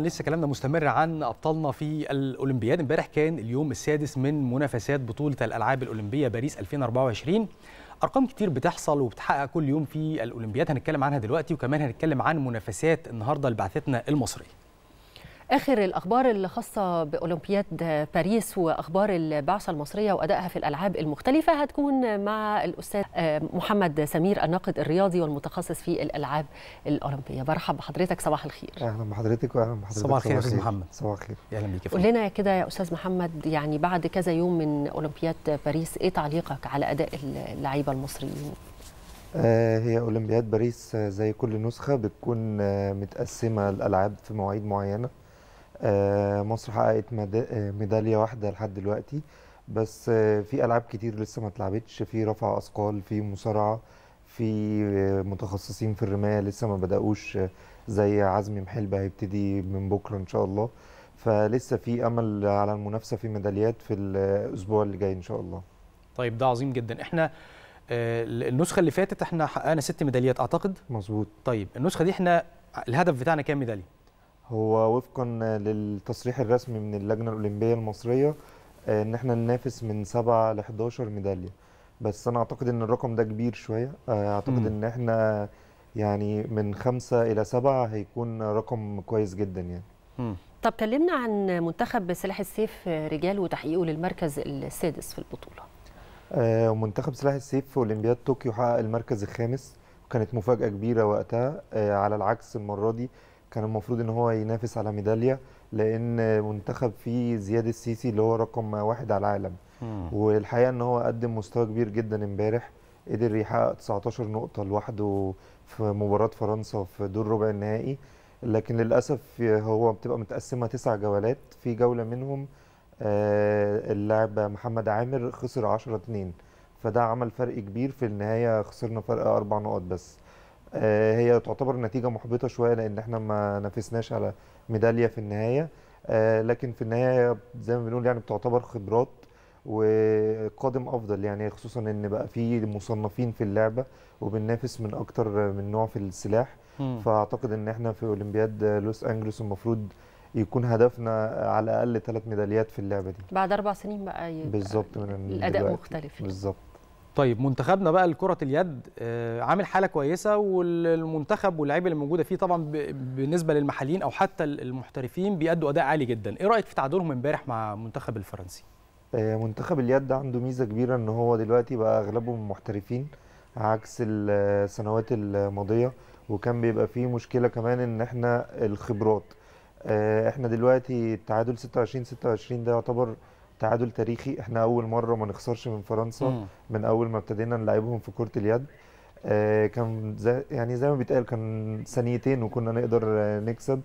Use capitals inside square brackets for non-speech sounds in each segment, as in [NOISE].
لسه كلامنا مستمر عن ابطالنا في الاولمبياد امبارح كان اليوم السادس من منافسات بطوله الالعاب الاولمبيه باريس 2024 ارقام كتير بتحصل وبتحقق كل يوم في الاولمبياد هنتكلم عنها دلوقتي وكمان هنتكلم عن منافسات النهارده لبعثتنا المصريه آخر الأخبار الخاصة بأولمبياد باريس وأخبار البعثة المصرية وأدائها في الألعاب المختلفة هتكون مع الأستاذ آه، محمد سمير الناقد الرياضي والمتخصص في الألعاب الأولمبية برحب بحضرتك صباح الخير أهلا بحضرتك وأهلا بحضرتك صباح الخير يا أستاذ محمد صباح الخير أهلا بيك قول لنا كده يا أستاذ محمد يعني بعد كذا يوم من أولمبياد باريس إيه تعليقك على أداء اللعيبة المصريين؟ آه، هي أولمبياد باريس آه، زي كل نسخة بتكون متقسمة الألعاب في مواعيد معينة آه، مصر حققت آه، ميداليه واحده لحد دلوقتي بس آه، في العاب كتير لسه ما اتلعبتش في رفع اثقال في مصارعه في متخصصين في الرمايه لسه ما بداوش زي عزمي محلبه هيبتدي من بكره ان شاء الله فلسه في امل على المنافسه في ميداليات في الاسبوع اللي جاي ان شاء الله طيب ده عظيم جدا احنا النسخه اللي فاتت احنا حققنا ست ميداليات اعتقد مظبوط طيب النسخه دي احنا الهدف بتاعنا كام ميداليه هو وفقا للتصريح الرسمي من اللجنه الاولمبيه المصريه آه، ان احنا ننافس من 7 ل 11 ميداليه بس انا اعتقد ان الرقم ده كبير شويه آه، اعتقد ان احنا يعني من خمسة إلى سبعة هيكون رقم كويس جدا يعني طب كلمنا عن منتخب سلاح السيف آه، رجال وتحقيقه للمركز السادس في البطولة منتخب سلاح السيف في أولمبياد طوكيو حقق المركز الخامس وكانت مفاجأة كبيرة وقتها على العكس المرة دي كان المفروض ان هو ينافس على ميداليه لان منتخب فيه زياد السيسي اللي هو رقم واحد على العالم والحقيقه ان هو قدم مستوى كبير جدا امبارح قدر يحقق 19 نقطه لوحده في مباراه فرنسا في دور ربع النهائي لكن للاسف هو بتبقى متقسمه تسع جولات في جوله منهم آه، اللاعب محمد عامر خسر 10 2 فده عمل فرق كبير في النهايه خسرنا فرق اربع نقط بس آه، هي تعتبر نتيجه محبطه شويه لان احنا ما نافسناش على ميداليه في النهايه آه، لكن في النهايه زي ما بنقول يعني بتعتبر خبرات وقادم افضل يعني خصوصا ان بقى في مصنفين في اللعبه وبننافس من اكتر من نوع في السلاح م. فاعتقد ان احنا في اولمبياد لوس انجلوس المفروض يكون هدفنا على الاقل ثلاث ميداليات في اللعبه دي بعد اربع سنين بقى بالظبط من الاداء دلوقتي. مختلف يعني. بالظبط طيب منتخبنا بقى لكره اليد آه، عامل حاله كويسه والمنتخب واللعيبه اللي موجوده فيه طبعا بالنسبه للمحليين او حتى المحترفين بيأدوا اداء عالي جدا ايه رايك في تعادلهم امبارح مع منتخب الفرنسي آه، منتخب اليد عنده ميزه كبيره ان هو دلوقتي بقى اغلبهم محترفين عكس السنوات الماضيه وكان بيبقى فيه مشكله كمان ان احنا الخبرات آه، احنا دلوقتي التعادل 26 26 ده يعتبر تعادل تاريخي احنا اول مره ما نخسرش من فرنسا مم. من اول ما ابتدينا نلعبهم في كره اليد آه كان زي يعني زي ما بيتقال كان ثانيتين وكنا نقدر آه نكسب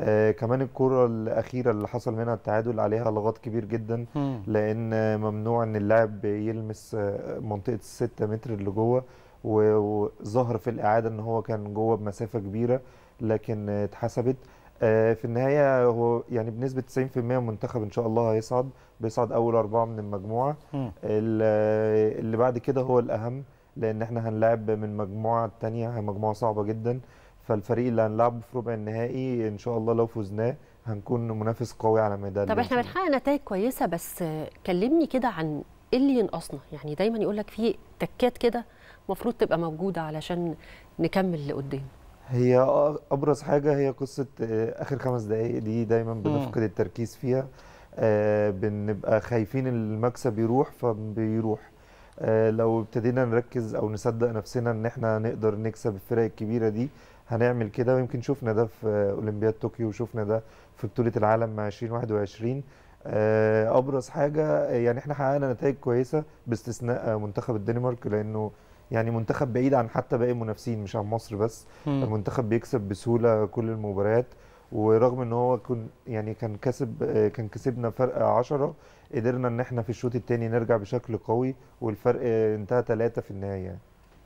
آه كمان الكرة الأخيرة اللي حصل منها التعادل عليها لغط كبير جدا مم. لأن ممنوع إن اللاعب يلمس آه، منطقة الستة متر اللي جوه وظهر في الإعادة إن هو كان جوه بمسافة كبيرة لكن اتحسبت آه آه، في النهايه هو يعني بنسبه 90% المنتخب ان شاء الله هيصعد بيصعد اول اربعه من المجموعه اللي بعد كده هو الاهم لان احنا هنلعب من مجموعه تانية هي مجموعه صعبه جدا فالفريق اللي هنلعبه في ربع النهائي ان شاء الله لو فزناه هنكون منافس قوي على ميدان طب احنا بنحقق نتائج كويسه بس كلمني كده عن ايه اللي ينقصنا يعني دايما يقول لك في تكات كده المفروض تبقى موجوده علشان نكمل لقدام هي ابرز حاجه هي قصه آه، اخر خمس دقائق دي دايما بنفقد التركيز فيها آه بنبقى خايفين المكسب يروح فبيروح آه لو ابتدينا نركز او نصدق نفسنا ان احنا نقدر نكسب الفرق الكبيره دي هنعمل كده ويمكن شفنا ده في اولمبياد طوكيو وشفنا ده في بطوله العالم مع 2021 آه ابرز حاجه يعني احنا حققنا نتائج كويسه باستثناء منتخب الدنمارك لانه يعني منتخب بعيد عن حتى باقي المنافسين مش عن مصر بس م. المنتخب بيكسب بسهوله كل المباريات ورغم ان هو كن يعني كان كسب كان كسبنا فرق 10 قدرنا ان احنا في الشوط الثاني نرجع بشكل قوي والفرق انتهى ثلاثة في النهايه يعني.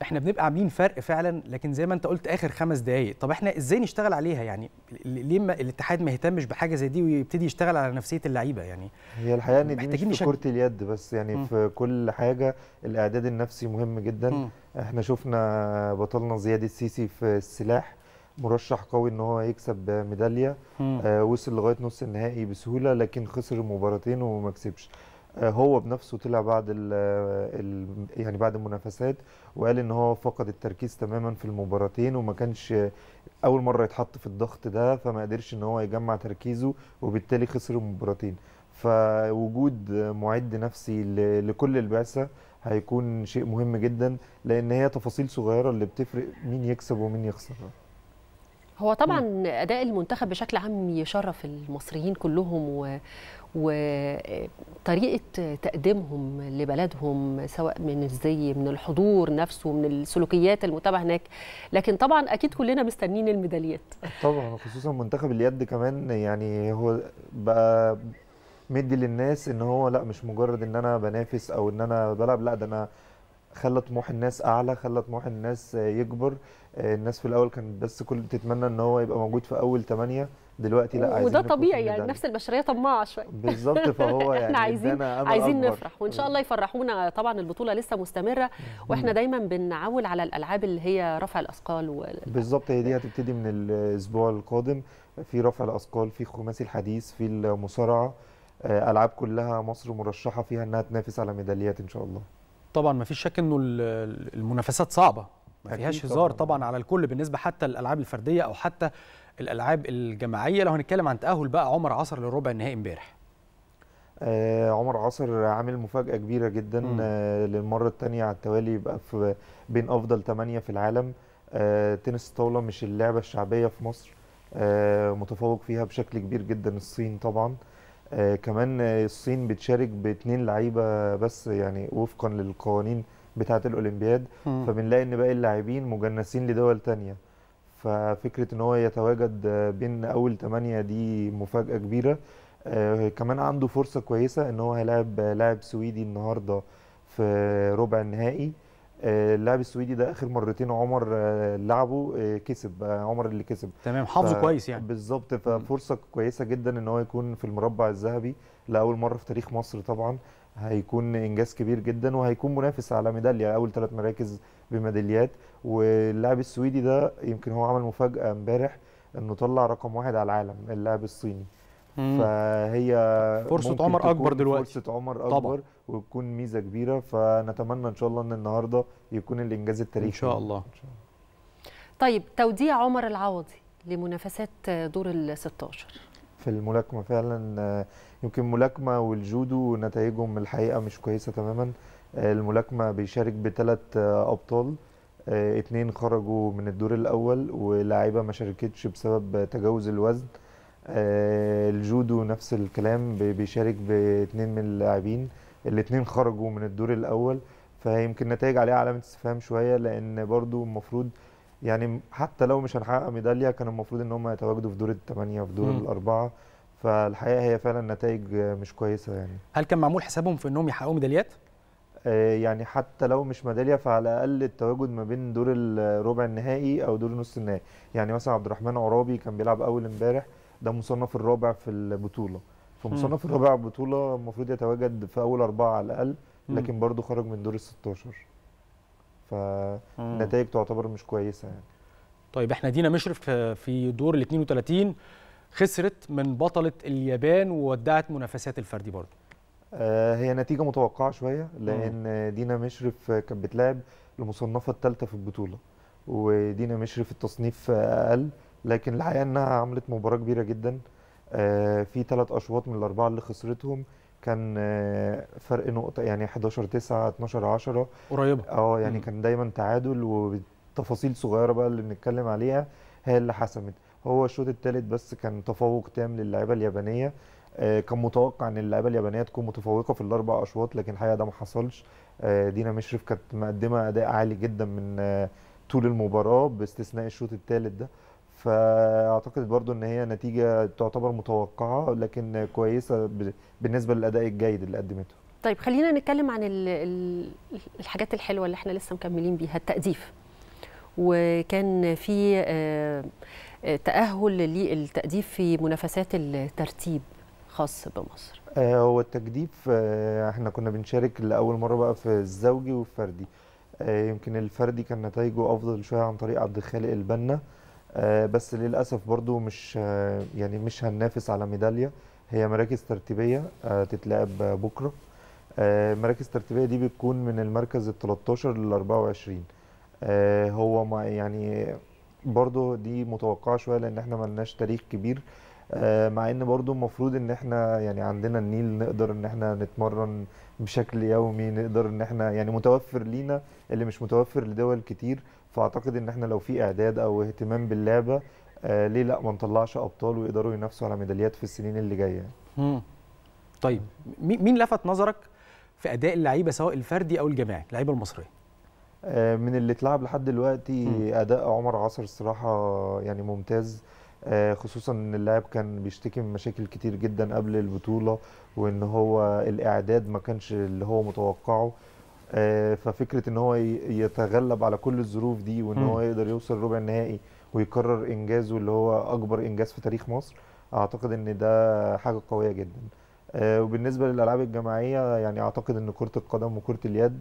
احنا بنبقى عاملين فرق فعلا لكن زي ما انت قلت اخر خمس دقائق طب احنا ازاي نشتغل عليها يعني ليه ما الاتحاد ما يهتمش بحاجه زي دي ويبتدي يشتغل على نفسيه اللعيبه يعني هي الحقيقه ان دي مش في شك... كره اليد بس يعني م. في كل حاجه الاعداد النفسي مهم جدا م. احنا شفنا بطلنا زياد السيسي في السلاح مرشح قوي ان هو يكسب ميداليه آه وصل لغايه نص النهائي بسهوله لكن خسر مباراتين وما كسبش آه، هو بنفسه طلع بعد الـ آه، الـ يعني بعد المنافسات وقال ان هو فقد التركيز تماما في المباراتين وما كانش اول مره يتحط في الضغط ده فما قدرش ان هو يجمع تركيزه وبالتالي خسر المباراتين فوجود معد نفسي لكل البعثه هيكون شيء مهم جدا لان هي تفاصيل صغيره اللي بتفرق مين يكسب ومين يخسر هو طبعا اداء المنتخب بشكل عام يشرف المصريين كلهم و... وطريقه تقديمهم لبلدهم سواء من الزي من الحضور نفسه من السلوكيات المتابعه هناك لكن طبعا اكيد كلنا مستنيين الميداليات طبعا خصوصا منتخب اليد كمان يعني هو بقى مدي للناس ان هو لا مش مجرد ان انا بنافس او ان انا بلعب لا ده انا خلى طموح الناس اعلى خلى طموح الناس آه، يكبر آه، الناس في الاول كانت بس كل بتتمنى ان هو يبقى موجود في اول ثمانية دلوقتي لا عايزين وده طبيعي يعني نفس البشريه طماعه شويه بالظبط فهو [LAUGHS] يعني احنا عايزين عايزين أكبر. نفرح وان شاء الله يفرحونا طبعا البطوله لسه مستمره واحنا دايما بنعول على الالعاب اللي هي رفع الاثقال و... بالظبط هي دي هتبتدي من الاسبوع القادم في رفع الاثقال في خماسي الحديث في المصارعه آه، العاب كلها مصر مرشحه فيها انها تنافس على ميداليات ان شاء الله طبعا ما فيش شك انه المنافسات صعبه ما فيهاش هزار طبعا على الكل بالنسبه حتى الالعاب الفرديه او حتى الالعاب الجماعيه لو هنتكلم عن تاهل بقى عمر عصر للربع النهائي امبارح آه عمر عصر عامل مفاجأة كبيرة جدا آه للمرة الثانية على التوالي يبقى في بين أفضل ثمانية في العالم آه تنس الطاولة مش اللعبة الشعبية في مصر آه متفوق فيها بشكل كبير جدا الصين طبعا آه آه كمان الصين بتشارك باثنين لعيبه بس يعني وفقا للقوانين بتاعه الاولمبياد فبنلاقي ان باقي اللاعبين مجنسين لدول تانية ففكره ان هو يتواجد بين اول تمانية دي مفاجاه كبيره آه كمان عنده فرصه كويسه ان هو هيلاعب لاعب سويدي النهارده في ربع النهائي آه، اللاعب السويدي ده اخر مرتين عمر آه، لعبه آه، كسب عمر اللي كسب تمام حافظه ف... كويس يعني بالظبط ففرصه كويسه جدا ان هو يكون في المربع الذهبي لاول مره في تاريخ مصر طبعا هيكون انجاز كبير جدا وهيكون منافس على ميداليه اول ثلاث مراكز بميداليات واللاعب السويدي ده يمكن هو عمل مفاجاه امبارح انه طلع رقم واحد على العالم اللاعب الصيني مم. فهي فرصه عمر اكبر دلوقتي فرصه عمر اكبر طبعا. وتكون ميزه كبيره فنتمنى ان شاء الله ان النهارده يكون الانجاز التاريخي ان شاء الله, إن شاء الله. طيب توديع عمر العوضي لمنافسات دور ال 16 في الملاكمه فعلا يمكن ملاكمه والجودو نتائجهم الحقيقه مش كويسه تماما الملاكمه بيشارك بثلاث ابطال اثنين خرجوا من الدور الاول ولاعيبه ما شاركتش بسبب تجاوز الوزن الجودو نفس الكلام بيشارك باتنين من اللاعبين الاثنين خرجوا من الدور الاول فيمكن نتائج عليها علامه استفهام شويه لان برضو المفروض يعني حتى لو مش هنحقق ميداليه كان المفروض ان هم يتواجدوا في دور الثمانيه في دور الاربعه فالحقيقه هي فعلا نتائج مش كويسه يعني هل كان معمول حسابهم في انهم يحققوا ميداليات؟ آه، يعني حتى لو مش ميداليه فعلى الاقل التواجد ما بين دور الربع النهائي او دور نص النهائي يعني مثلا عبد الرحمن عرابي كان بيلعب اول امبارح ده مصنف الرابع في البطوله فمصنف الرابع بطوله المفروض يتواجد في اول اربعه على الاقل لكن برضه خرج من دور ال 16 فالنتائج تعتبر مش كويسه يعني طيب احنا دينا مشرف في دور ال 32 خسرت من بطله اليابان وودعت منافسات الفردي برضه آه، هي نتيجه متوقعه شويه لان دينا مشرف كانت بتلعب المصنفه الثالثه في البطوله ودينا مشرف التصنيف اقل لكن الحقيقه انها عملت مباراه كبيره جدا آه، في ثلاث اشواط من الاربعه اللي خسرتهم كان آه، فرق نقطه يعني 11 9 12 10 قريبه اه يعني كان دايما تعادل وتفاصيل صغيره بقى اللي بنتكلم عليها هي اللي حسمت هو الشوط الثالث بس كان تفوق تام للعيبه اليابانيه آه، كان متوقع ان اللعيبه اليابانيه تكون متفوقه في الاربع اشواط لكن الحقيقه ده ما حصلش دينا مشرف كانت مقدمه اداء عالي جدا من طول المباراه باستثناء الشوط الثالث ده فاعتقد برضو ان هي نتيجه تعتبر متوقعه لكن كويسه بالنسبه للاداء الجيد اللي قدمته طيب خلينا نتكلم عن الحاجات الحلوه اللي احنا لسه مكملين بيها التأديف وكان في آه، تأهل للتأديف في منافسات الترتيب خاص بمصر آه، هو التجديف آه، احنا كنا بنشارك لاول مره بقى في الزوجي والفردي يمكن الفردي كان نتائجه افضل شويه عن طريق عبد الخالق البنا آه، بس للاسف برضو مش آه، يعني مش هننافس على ميداليه هي مراكز ترتيبيه آه، تتلعب بكره مراكز ترتيبيه دي بتكون من المركز ال 13 لل 24 هو ما يعني برضو دي متوقعه شويه لان احنا ملناش تاريخ كبير مع ان برضو المفروض ان احنا يعني عندنا النيل نقدر ان احنا نتمرن بشكل يومي نقدر ان احنا يعني متوفر لينا اللي مش متوفر لدول كتير فاعتقد ان احنا لو في اعداد او اهتمام باللعبه آه ليه لا ما نطلعش ابطال ويقدروا ينافسوا على ميداليات في السنين اللي جايه امم طيب مين لفت نظرك في اداء اللعيبه سواء الفردي او الجماعي اللعيبه المصريه آه، من اللي اتلعب لحد دلوقتي اداء عمر عصر الصراحه يعني ممتاز آه، خصوصا ان اللاعب كان بيشتكي من مشاكل كتير جدا قبل البطوله وان هو الاعداد ما كانش اللي هو متوقعه آه، ففكره ان هو يتغلب على كل الظروف دي وان هو يقدر يوصل ربع النهائي ويكرر انجازه اللي هو اكبر انجاز في تاريخ مصر اعتقد ان ده حاجه قويه جدا آه، وبالنسبه للالعاب الجماعيه يعني اعتقد ان كره القدم وكره اليد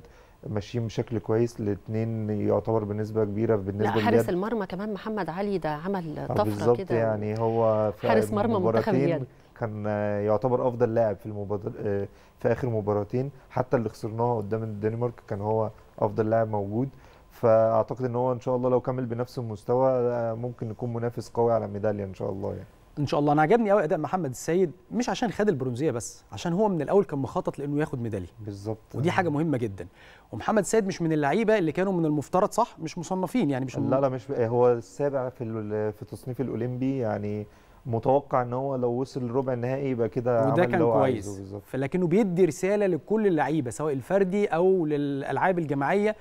ماشيين بشكل كويس الاثنين يعتبر بنسبه كبيره بالنسبه لا حارس المرمى كمان محمد علي ده عمل آه، طفره كده بالظبط يعني هو حارس مرمى منتخب اليد كان يعتبر افضل لاعب في المبادر آه، في اخر مباراتين حتى اللي خسرناها قدام الدنمارك كان هو افضل لاعب موجود فاعتقد ان هو ان شاء الله لو كمل بنفس المستوى آه، ممكن يكون منافس قوي على ميداليه ان شاء الله يعني ان شاء الله انا عجبني قوي اداء محمد السيد مش عشان خد البرونزيه بس عشان هو من الاول كان مخطط لانه ياخد ميداليه بالظبط ودي حاجه مهمه جدا ومحمد السيد مش من اللعيبه اللي كانوا من المفترض صح مش مصنفين يعني مش لا لا مش هو السابع في في تصنيف الاولمبي يعني متوقع ان هو لو وصل ربع النهائي يبقى كده وده كان كويس لكنه بيدي رساله لكل اللعيبه سواء الفردي او للالعاب الجماعيه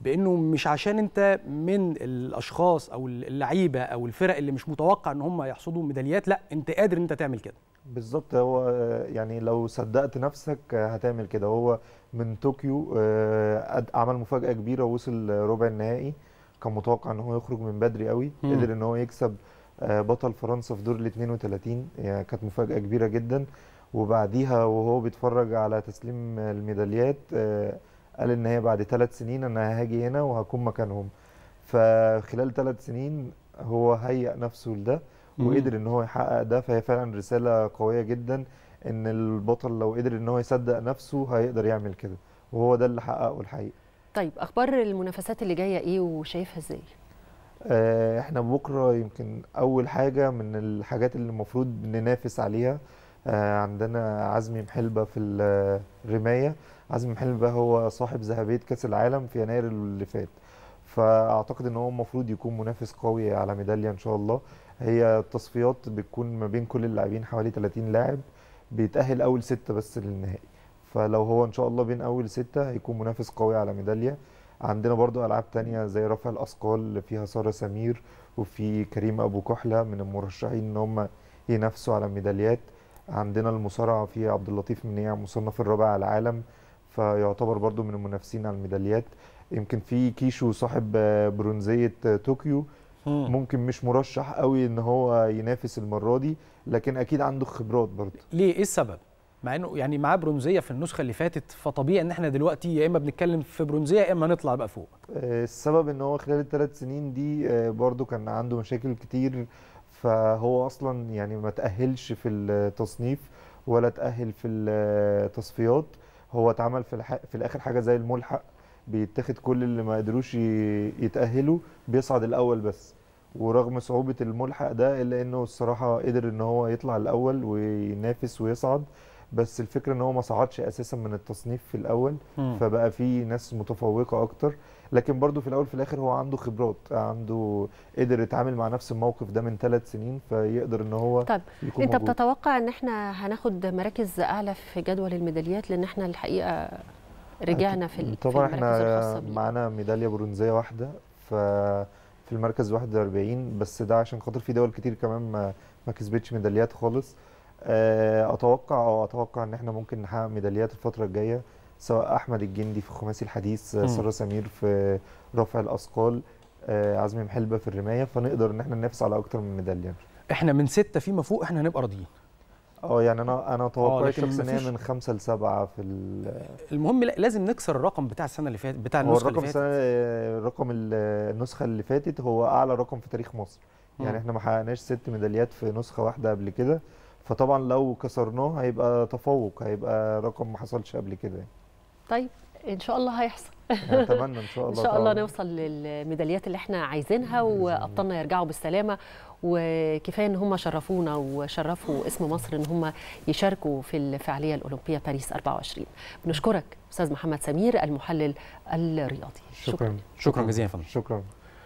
بانه مش عشان انت من الاشخاص او اللعيبه او الفرق اللي مش متوقع ان هم يحصدوا ميداليات لا انت قادر ان انت تعمل كده بالظبط هو يعني لو صدقت نفسك هتعمل كده هو من طوكيو آه، عمل مفاجاه كبيره ووصل ربع النهائي كان متوقع ان هو يخرج من بدري قوي قدر ان هو يكسب آه، بطل فرنسا في دور ال 32 يعني كانت مفاجاه كبيره جدا وبعديها وهو بيتفرج على تسليم الميداليات آه، قال ان هي بعد ثلاث سنين انا هاجي هنا وهكون مكانهم فخلال ثلاث سنين هو هيأ نفسه لده وقدر ان هو يحقق ده فهي فعلا رساله قويه جدا ان البطل لو قدر ان هو يصدق نفسه هيقدر يعمل كده وهو ده اللي حققه الحقيقه طيب اخبار المنافسات اللي جايه ايه وشايفها ازاي آه، احنا بكره يمكن اول حاجه من الحاجات اللي المفروض ننافس عليها آه، عندنا عزمي محلبه في الرمايه عزمي محلبه هو صاحب ذهبيه كاس العالم في يناير اللي فات فاعتقد ان هو المفروض يكون منافس قوي على ميداليه ان شاء الله هي التصفيات بتكون ما بين كل اللاعبين حوالي 30 لاعب بيتاهل اول سته بس للنهائي فلو هو ان شاء الله بين اول سته هيكون منافس قوي على ميداليه عندنا برضو العاب تانية زي رفع الاثقال اللي فيها ساره سمير وفي كريم ابو كحله من المرشحين ان هم ينافسوا على ميداليات عندنا المصارعه في عبد اللطيف منيع مصنف الرابع على العالم فيعتبر برضو من المنافسين على الميداليات يمكن في كيشو صاحب آه، برونزيه آه، طوكيو ممكن مش مرشح قوي ان هو ينافس المره دي لكن اكيد عنده خبرات برضه ليه ايه السبب مع انه يعني معاه برونزيه في النسخه اللي فاتت فطبيعي ان احنا دلوقتي يا اما بنتكلم في برونزيه يا اما نطلع بقى فوق آه، السبب ان هو خلال الثلاث سنين دي آه، برده كان عنده مشاكل كتير فهو اصلا يعني ما تاهلش في التصنيف ولا تاهل في التصفيات هو اتعمل في, الح... في الاخر حاجه زي الملحق بيتاخد كل اللي ما قدروش يتاهلوا بيصعد الاول بس ورغم صعوبه الملحق ده الا انه الصراحه قدر ان هو يطلع الاول وينافس ويصعد بس الفكره ان هو ما صعدش اساسا من التصنيف في الاول مم. فبقى في ناس متفوقه اكتر لكن برضو في الاول في الاخر هو عنده خبرات عنده قدر يتعامل مع نفس الموقف ده من ثلاث سنين فيقدر ان هو طيب يكون انت موجود. بتتوقع ان احنا هناخد مراكز اعلى في جدول الميداليات لان احنا الحقيقه رجعنا في طبعا في احنا معانا ميداليه برونزيه واحده ف في المركز 41 بس ده عشان خاطر في دول كتير كمان ما كسبتش ميداليات خالص آه، اتوقع او اتوقع ان احنا ممكن نحقق ميداليات الفتره الجايه سواء احمد الجندي في الخماسي الحديث آه، ساره سمير في رفع الاثقال آه، عزمي محلبه في الرمايه فنقدر ان احنا ننافس على اكتر من ميداليه احنا من سته فيما فوق احنا هنبقى راضيين اه يعني انا انا توقعي الشخصيه من خمسه لسبعه في المهم لازم نكسر الرقم بتاع السنه اللي فاتت بتاع النسخه اللي فاتت السنه رقم النسخه اللي فاتت هو اعلى رقم في تاريخ مصر يعني احنا ما حققناش ست ميداليات في نسخه واحده قبل كده فطبعا لو كسرناه هيبقى تفوق هيبقى رقم ما حصلش قبل كده طيب ان شاء الله هيحصل اتمنى ان شاء [LAUGHS] الله ان شاء الله طبعا. نوصل للميداليات اللي احنا عايزينها وابطالنا يرجعوا بالسلامه وكفايه ان هم شرفونا وشرفوا اسم مصر ان هم يشاركوا في الفعاليه الاولمبيه باريس 24 بنشكرك استاذ محمد سمير المحلل الرياضي شكرا شكرا جزيلا يا فندم شكرا